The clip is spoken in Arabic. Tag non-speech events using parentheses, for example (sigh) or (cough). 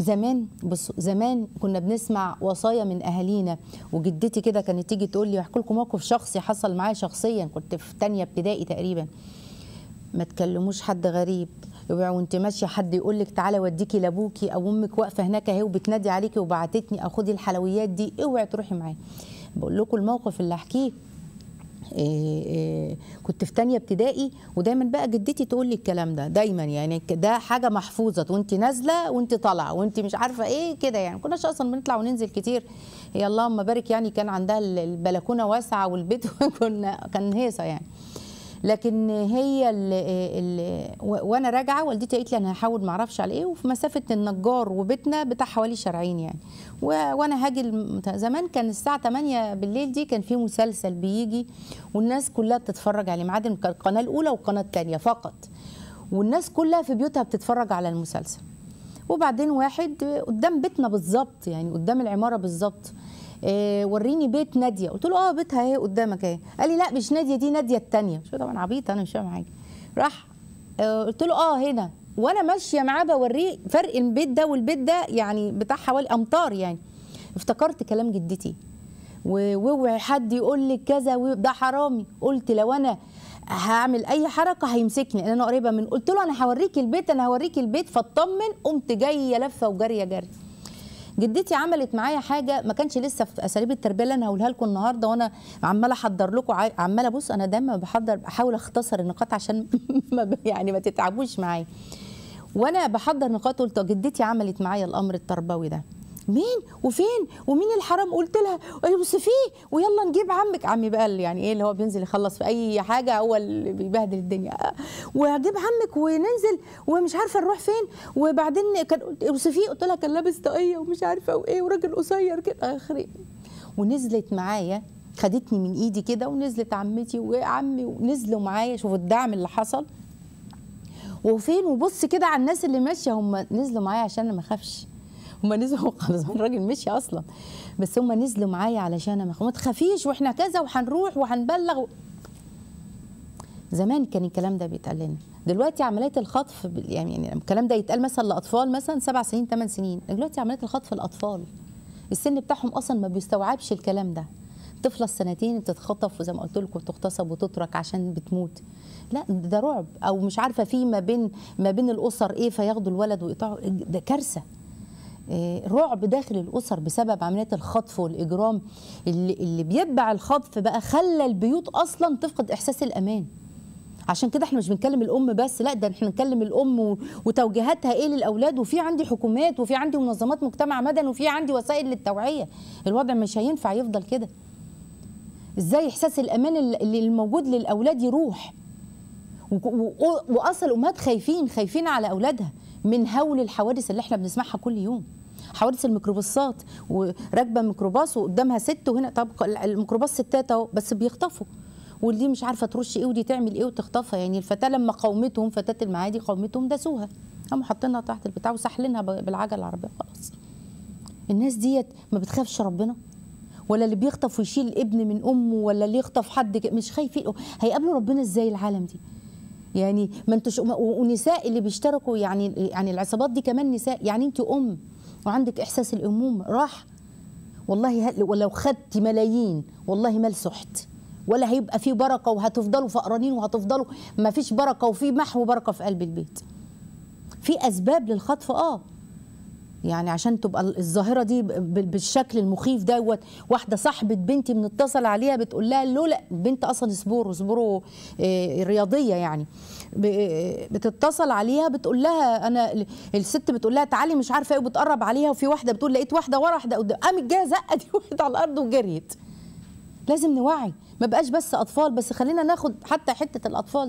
زمان بص زمان كنا بنسمع وصايا من اهالينا وجدتي كده كانت تيجي تقول لي احكي لكم موقف شخصي حصل معايا شخصيا كنت في ثانيه ابتدائي تقريبا ما تكلموش حد غريب وانت ماشيه حد يقول لك تعالى وديكي لابوكي او امك واقفه هناك اهي وبتنادي عليكي وبعتتني اخدي خدي الحلويات دي اوعي تروحي معاه بقول لكم الموقف اللي احكيه إيه، إيه، كنت في تانية ابتدائي ودايما بقى جدتي تقول لي الكلام ده دايما يعني ده حاجه محفوظه وانت نازله وانت طالعه وانت مش عارفه ايه كده يعني ما كناش اصلا بنطلع وننزل كتير هي اللهم بارك يعني كان عندها البلكونه واسعه والبيت (laughs) كنا كان هيصه يعني لكن هي ال وانا راجعه والدتي قالت لي انا هحاول ما اعرفش على ايه وفي مسافه النجار وبيتنا بتاع حوالي شارعين يعني وانا هاجي زمان كان الساعه 8 بالليل دي كان في مسلسل بيجي والناس كلها بتتفرج عليه ميعاد القناه الاولى والقناه الثانيه فقط والناس كلها في بيوتها بتتفرج على المسلسل وبعدين واحد قدام بيتنا بالظبط يعني قدام العماره بالظبط إيه وريني بيت ناديه قلت له اه بيتها اهي قدامك اهي قال لي لا مش ناديه دي ناديه الثانيه شو طبعا عبيط انا مش فاهم حاجه راح آه قلت له اه هنا وانا ماشيه معاه بوريه فرق البيت ده والبيت ده يعني بتاع حوالي امتار يعني افتكرت كلام جدتي واوعي حد يقول لي كذا ده حرامي قلت لو انا هعمل اي حركه هيمسكني لان انا قريبه من قلت له انا هوريك البيت انا هوريك البيت فاطمن قمت جايه لفه وجاريه جري جدتي عملت معايا حاجه ما كانش لسه في اساليب التربيه اللي انا هقولها لكم النهارده وانا عماله احضر لكم عماله بص انا دايما بحضر بحاول اختصر النقاط عشان (laughs) ما يعني ما تتعبوش معايا وانا بحضر نقاط قلت جدتي عملت معايا الامر التربوي ده مين وفين ومين الحرام قلت لها بص فيه ويلا نجيب عمك عمي بقى يعني ايه اللي هو بينزل يخلص في اي حاجه هو اللي بيبهدل الدنيا واجيب عمك وننزل ومش عارفه نروح فين وبعدين كان فيه قلت لها كان لابس طاقيه ومش عارفه وايه وراجل قصير كده اخري ونزلت معايا خدتني من ايدي كده ونزلت عمتي وعمي ونزلوا معايا شوفوا الدعم اللي حصل وفين وبص كده على الناس اللي ماشيه هم نزلوا معايا عشان انا ما اخافش (laughs) هم نزلوا خلاص الراجل مشي اصلا بس هم نزلوا معايا علشان ما تخافيش واحنا كذا وهنروح وهنبلغ و... زمان كان الكلام ده بيتقال لنا دلوقتي عمليه الخطف يعني،, يعني الكلام ده يتقال مثلا لاطفال مثلا سبع سنين ثمان سنين دلوقتي عمليه الخطف الاطفال السن بتاعهم اصلا ما بيستوعبش الكلام ده طفله السنتين بتتخطف وزي ما قلت لكم تغتصب وتترك عشان بتموت لا ده رعب او مش عارفه في ما بين ما بين الاسر ايه فياخدوا الولد ويقطعوا ده كارثه آه، رعب داخل الاسر بسبب عمليات الخطف والاجرام اللي, اللي بيتبع الخطف بقى خلى البيوت اصلا تفقد احساس الامان عشان كده احنا مش بنتكلم الام بس لا ده احنا بنتكلم الام وتوجيهاتها ايه للاولاد وفي عندي حكومات وفي عندي منظمات مجتمع مدني وفي عندي وسائل للتوعيه الوضع مش هينفع يفضل كده ازاي احساس الامان اللي الموجود للاولاد يروح واصل امهات خايفين خايفين على اولادها من هول الحوادث اللي احنا بنسمعها كل يوم حوادث الميكروباصات وراكبه ميكروباص وقدامها ست وهنا طب الميكروباص ستات اهو بس بيخطفوا ودي مش عارفه ترش ايه ودي تعمل ايه وتخطفها يعني الفتاه لما قومتهم فتاه المعادي قومتهم داسوها قاموا حاطينها تحت البتاع وسحلينها بالعجله العربيه خلاص الناس ديت ما بتخافش ربنا ولا اللي بيخطف ويشيل الابن من امه ولا اللي يخطف حد مش خايفين إيه؟ هيقابلوا ربنا ازاي العالم دي يعني ما انتش ونساء اللي بيشتركوا يعني يعني العصابات دي كمان نساء يعني انت ام وعندك احساس الامومه راح والله ولو خدت ملايين والله ما لسحت ولا هيبقى في بركه وهتفضلوا فقرانين وهتفضلوا ما فيش بركه وفي محو بركه في قلب البيت في اسباب للخطف اه يعني عشان تبقى الظاهره دي بالشكل المخيف دوت واحده صاحبه بنتي بنتصل عليها بتقول لها لولا بنت اصلا سبور سبور آه، رياضيه يعني آه، بتتصل عليها بتقول لها انا الست بتقول لها تعالي مش عارفه ايه وبتقرب عليها وفي واحده بتقول لقيت واحده ورا واحده قدام قامت جايه زقه دي (laughs) واحده على الارض وجريت لازم نوعي ما بقاش بس اطفال بس خلينا ناخد حتى حته الاطفال دي